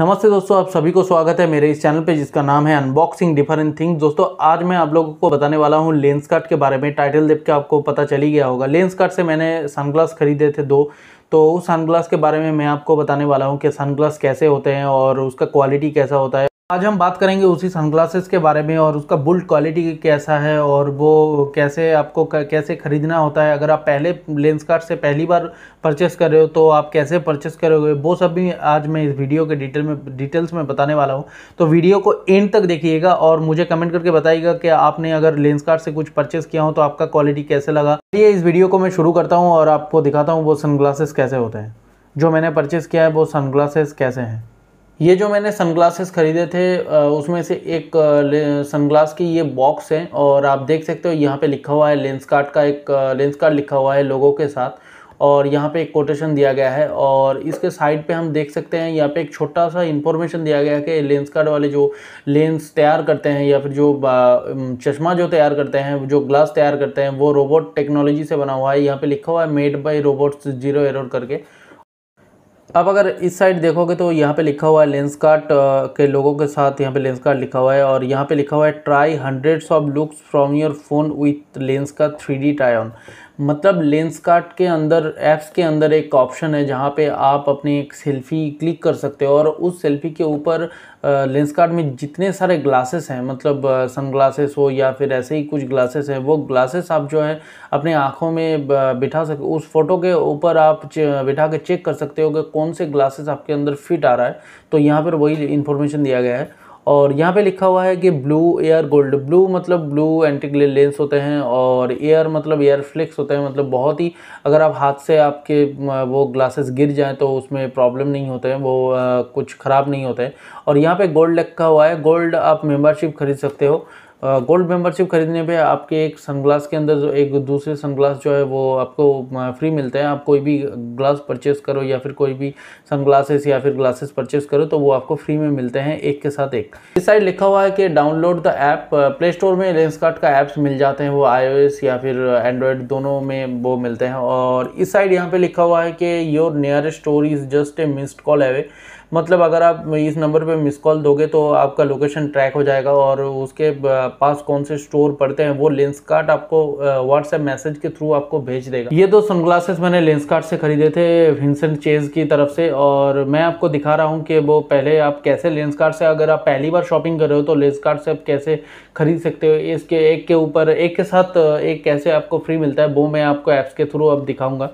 नमस्ते दोस्तों आप सभी को स्वागत है मेरे इस चैनल पे जिसका नाम है अनबॉक्सिंग डिफरेंट थिंग्स दोस्तों आज मैं आप लोगों को बताने वाला हूँ लेंस कार्ट के बारे में टाइटल देख के आपको पता चली गया होगा लेंस कार्ट से मैंने सनग्लास खरीदे थे दो तो उस सनग्लास के बारे में मैं आपको बताने वाला हूँ कि सनग्लास कैसे होते हैं और उसका क्वालिटी कैसा होता है आज हम बात करेंगे उसी सनग्लासेस के बारे में और उसका बुल्ड क्वालिटी कैसा है और वो कैसे आपको कैसे ख़रीदना होता है अगर आप पहले लेंस कार्ड से पहली बार परचेस कर रहे हो तो आप कैसे परचेस करोगे वो सब भी आज मैं इस वीडियो के डिटेल में डिटेल्स में बताने वाला हूँ तो वीडियो को एंड तक देखिएगा और मुझे कमेंट करके बताइएगा कि आपने अगर लेंस कार्ड से कुछ परचेस किया हो तो आपका क्वालिटी कैसे लगा ये इस वीडियो को मैं शुरू करता हूँ और आपको दिखाता हूँ वो सनग्लासेस कैसे होते हैं जो मैंने परचेस किया है वो सनग्लासेस कैसे हैं ये जो मैंने सनग्लासेस ख़रीदे थे उसमें से एक सनग्लास की ये बॉक्स है और आप देख सकते हो यहाँ पे लिखा हुआ है लेंस कार्ड का एक लेंस कार्ड लिखा हुआ है लोगों के साथ और यहाँ पे एक कोटेशन दिया गया है और इसके साइड पे हम देख सकते हैं यहाँ पे एक छोटा सा इन्फॉर्मेशन दिया गया है कि लेंस कार्ड वाले जो लेंस तैयार करते हैं या फिर जो चश्मा जो तैयार करते हैं जो ग्लास तैयार करते हैं वो रोबोट टेक्नोलॉजी से बना हुआ है यहाँ पर लिखा हुआ है made by robots zero error करके अब अगर इस साइड देखोगे तो यहाँ पे लिखा हुआ है लेंस कार्ट के लोगों के साथ यहाँ पे लेंस कार्ट लिखा हुआ है और यहाँ पे लिखा हुआ है try hundreds of looks from your phone with lens का थ्री डी ट्राई ऑन मतलब लेंस कार्ट के अंदर ऐप्स के अंदर एक ऑप्शन है जहाँ पे आप अपनी एक सेल्फ़ी क्लिक कर सकते हो और उस सेल्फ़ी के ऊपर लेंस कार्ट में जितने सारे ग्लासेस हैं मतलब सन ग्लासेस हो या फिर ऐसे ही कुछ ग्लासेस हैं वो ग्लासेस आप जो है अपने आँखों में बिठा सक उस फ़ोटो के ऊपर आप बिठा के चेक कर सकते हो कि कौन से ग्लासेस आपके अंदर फिट आ रहा है तो यहाँ पर वही इन्फॉर्मेशन दिया गया है और यहाँ पे लिखा हुआ है कि ब्लू एयर गोल्ड ब्लू मतलब ब्लू एंटी ग्ले लेंस होते हैं और एयर मतलब एयर फ्लिक्स होते हैं मतलब बहुत ही अगर आप हाथ से आपके वो ग्लासेस गिर जाएं तो उसमें प्रॉब्लम नहीं होते हैं वो आ, कुछ ख़राब नहीं होते हैं और यहाँ पे गोल्ड लिखा हुआ है गोल्ड आप मेम्बरशिप खरीद सकते हो गोल्ड मेंबरशिप खरीदने पे आपके एक सनग्लास के अंदर जो एक दूसरे सनग्लास जो है वो आपको फ्री मिलते हैं आप कोई भी ग्लास परचेस करो या फिर कोई भी सनग्लासेस या फिर ग्लासेस परचेस करो तो वो आपको फ्री में मिलते हैं एक के साथ एक इस साइड लिखा हुआ है कि download the app play store में लेंसकार्ट का ऐप्स मिल जाते हैं वो आई या फिर एंड्रॉयड दोनों में वो मिलते हैं और इस साइड यहाँ पर लिखा हुआ है कि your nearest store is just a missed call है मतलब अगर आप इस नंबर पर मिस कॉल दोगे तो आपका लोकेशन ट्रैक हो जाएगा और उसके पास कौन से स्टोर पड़ते हैं वो लेंस कार्ड आपको व्हाट्सएप मैसेज के थ्रू आपको भेज देगा ये दो सनग्लासेस मैंने लेंस कार्ड से खरीदे थे विंसेंट चेज की तरफ से और मैं आपको दिखा रहा हूँ कि वो पहले आप कैसे लेंस कार्ड से अगर आप पहली बार शॉपिंग कर रहे हो तो लेंस कार्ड से आप कैसे खरीद सकते हो इसके एक के ऊपर एक के साथ एक कैसे आपको फ्री मिलता है वो मैं आपको ऐप्स के थ्रू अब दिखाऊँगा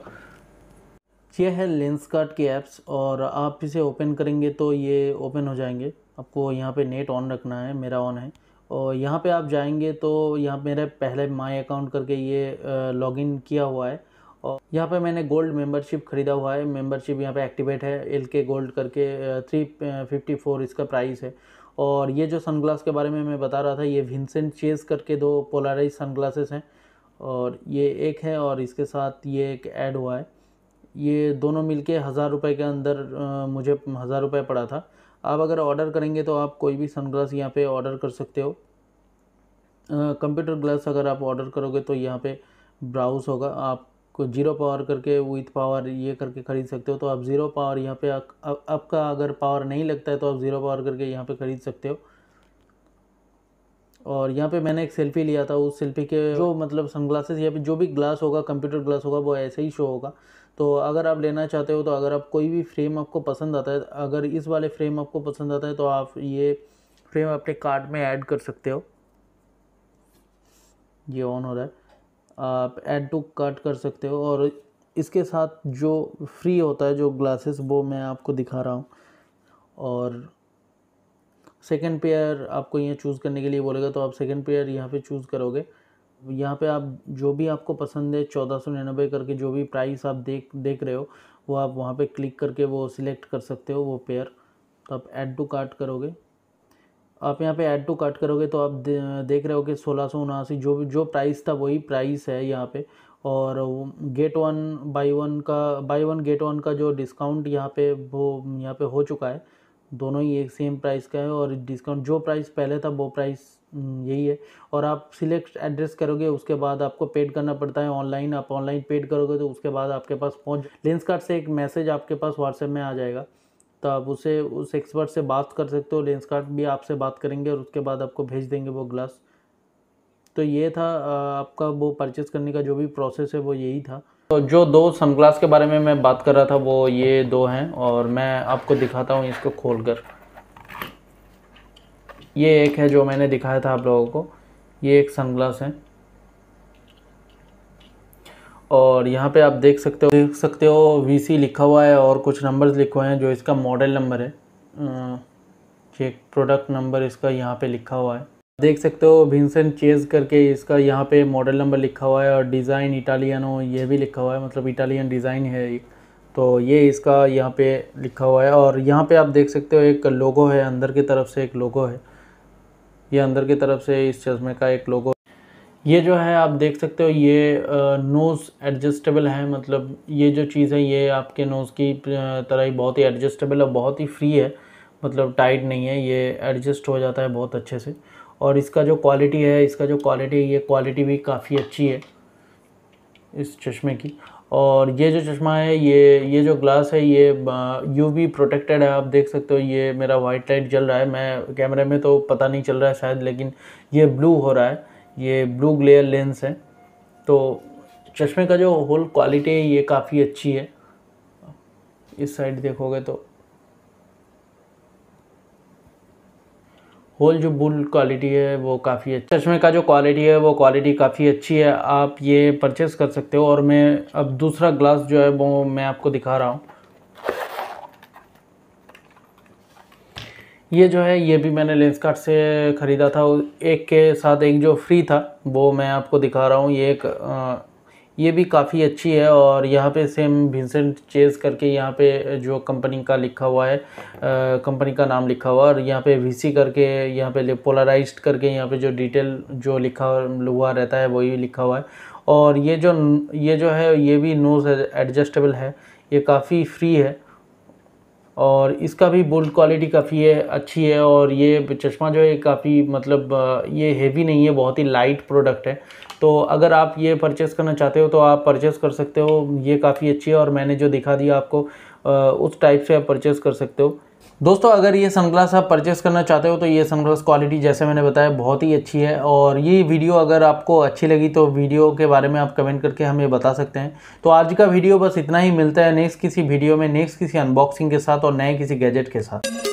ये है लेंस कार्ड की ऐप्स और आप इसे ओपन करेंगे तो ये ओपन हो जाएंगे आपको यहाँ पे नेट ऑन रखना है मेरा ऑन है और यहाँ पे आप जाएंगे तो यहाँ मेरे पहले माई अकाउंट करके ये लॉगिन किया हुआ है और यहाँ पे मैंने गोल्ड मेंबरशिप ख़रीदा हुआ है मेंबरशिप यहाँ पे एक्टिवेट है एल के गोल्ड करके थ्री फिफ्टी फोर इसका प्राइस है और ये जो सनग्लास के बारे में मैं बता रहा था ये विंसेंट चेस करके दो पोलराइज सनग्लासेस हैं और ये एक है और इसके साथ ये एक ऐड हुआ है ये दोनों मिलके हज़ार रुपये के अंदर मुझे हज़ार रुपये पड़ा था आप अगर ऑर्डर करेंगे तो आप कोई भी सनग्लास यहाँ पे ऑर्डर कर सकते हो कंप्यूटर ग्लास अगर आप ऑर्डर करोगे तो यहाँ पे ब्राउज होगा आप को जीरो पावर करके विथ पावर ये करके ख़रीद सकते हो तो आप ज़ीरो पावर यहाँ पे आपका अगर पावर नहीं लगता है तो आप ज़ीरो पावर करके यहाँ पे ख़रीद सकते हो और यहाँ पे मैंने एक सेल्फ़ी लिया था उस सेल्फ़ी के जो मतलब सनग्लासेस यहाँ पे जो भी ग्लास होगा कंप्यूटर ग्लास होगा वो ऐसे ही शो होगा तो अगर आप लेना चाहते हो तो अगर आप कोई भी फ्रेम आपको पसंद आता है अगर इस वाले फ्रेम आपको पसंद आता है तो आप ये फ्रेम अपने कार्ट में ऐड कर सकते हो ये ऑन हो रहा है आप ऐड टू कार्ट कर सकते हो और इसके साथ जो फ्री होता है जो ग्लासेस वो मैं आपको दिखा रहा हूँ और सेकेंड पेयर आपको यहाँ चूज़ करने के लिए बोलेगा तो आप सेकेंड पेयर यहाँ पे चूज़ करोगे यहाँ पे आप जो भी आपको पसंद है चौदह सौ निन्यानबे करके जो भी प्राइस आप देख देख रहे हो वो आप वहाँ पे क्लिक करके वो सिलेक्ट कर सकते हो वो पेयर तो आप ऐड टू कार्ट करोगे आप यहाँ पे ऐड टू कार्ट करोगे तो आप दे, देख रहे हो कि सोलह सौ उनासी जो भी जो प्राइस था वही प्राइस है यहाँ पे और गेट वन बाई वन का बाई वन गेट वन का जो डिस्काउंट यहाँ पे वो यहाँ पे हो चुका है दोनों ही एक सेम प्राइस का है और डिस्काउंट जो प्राइस पहले था वो प्राइस हम्म, यही है और आप सिलेक्ट एड्रेस करोगे उसके बाद आपको पेड करना पड़ता है ऑनलाइन आप ऑनलाइन पेड करोगे तो उसके बाद आपके पास पहुँच लेंस कार्ड से एक मैसेज आपके पास व्हाट्सएप में आ जाएगा तो आप उसे उस एक्सपर्ट से बात कर सकते हो लेंस कार्ड भी आपसे बात करेंगे और उसके बाद आपको भेज देंगे वो ग्लास तो ये था आपका वो परचेज़ करने का जो भी प्रोसेस है वो यही था तो जो दो सनग्लास के बारे में मैं बात कर रहा था वो ये दो हैं और मैं आपको दिखाता हूँ इसको खोल कर ये एक है जो मैंने दिखाया था आप लोगों को ये एक सनग्लास है और यहाँ पे आप देख सकते हो देख सकते हो वीसी लिखा हुआ है और कुछ नंबर्स लिखे हुए हैं जो इसका मॉडल नंबर है चेक प्रोडक्ट नंबर इसका यहाँ पे लिखा हुआ है देख सकते हो भिंसेंट चेज करके इसका यहाँ पे मॉडल नंबर लिखा हुआ है और डिज़ाइन इटालियनो ये भी लिखा हुआ है मतलब इटालियन डिज़ाइन है एक तो ये इसका यहाँ पे लिखा हुआ है और यहाँ पे आप देख सकते हो एक लोगो है अंदर की तरफ से एक लोगो है ये अंदर की तरफ से इस चश्मे का एक लोगो ये जो है आप देख सकते हो ये नोज़ एडजस्टेबल है मतलब ये जो चीज़ है ये आपके नोज़ की तरह ही बहुत ही एडजस्टेबल और बहुत ही फ्री है मतलब टाइट नहीं है ये एडजस्ट हो जाता है बहुत अच्छे से और इसका जो क्वालिटी है इसका जो क्वालिटी है ये क्वालिटी भी काफ़ी अच्छी है इस चश्मे की और ये जो चश्मा है ये ये जो ग्लास है ये यू वी प्रोटेक्टेड है आप देख सकते हो ये मेरा वाइट लाइट जल रहा है मैं कैमरे में तो पता नहीं चल रहा है शायद लेकिन ये ब्लू हो रहा है ये ब्लू ग्लेयर लेंस है तो चश्मे का जो होल क्वालिटी है ये काफ़ी अच्छी है इस साइड देखोगे तो होल जो बुल क्वालिटी है वो काफ़ी अच्छी चश्मे का जो क्वालिटी है वो क्वालिटी काफ़ी अच्छी है आप ये परचेस कर सकते हो और मैं अब दूसरा ग्लास जो है वो मैं आपको दिखा रहा हूँ ये जो है ये भी मैंने लेंस कार्ट से ख़रीदा था एक के साथ एक जो फ्री था वो मैं आपको दिखा रहा हूँ ये एक आ, ये भी काफ़ी अच्छी है और यहाँ पे सेम विंसेंट चेज़ करके यहाँ पे जो कंपनी का लिखा हुआ है कंपनी का नाम लिखा हुआ और यहाँ पे वीसी करके यहाँ पे पोलराइज्ड करके यहाँ पे जो डिटेल जो लिखा हुआ रहता है वही लिखा हुआ है और ये जो ये जो है ये भी नोज एडजस्टेबल है ये काफ़ी फ्री है और इसका भी बोल्ट क्वालिटी काफ़ी है अच्छी है और ये चश्मा जो है काफ़ी मतलब ये हेवी नहीं है बहुत ही लाइट प्रोडक्ट है तो अगर आप ये परचेस करना चाहते हो तो आप परचेस कर सकते हो ये काफ़ी अच्छी है और मैंने जो दिखा दिया आपको उस टाइप से आप परचेस कर सकते हो दोस्तों अगर ये सनग्लास आप परचेस करना चाहते हो तो ये सनग्लास क्वालिटी जैसे मैंने बताया बहुत ही अच्छी है और ये वीडियो अगर आपको अच्छी लगी तो वीडियो के बारे में आप कमेंट करके हमें बता सकते हैं तो आज का वीडियो बस इतना ही मिलता है नेक्स्ट किसी वीडियो में नेक्स्ट किसी अनबॉक्सिंग के साथ और नए किसी गैजेट के साथ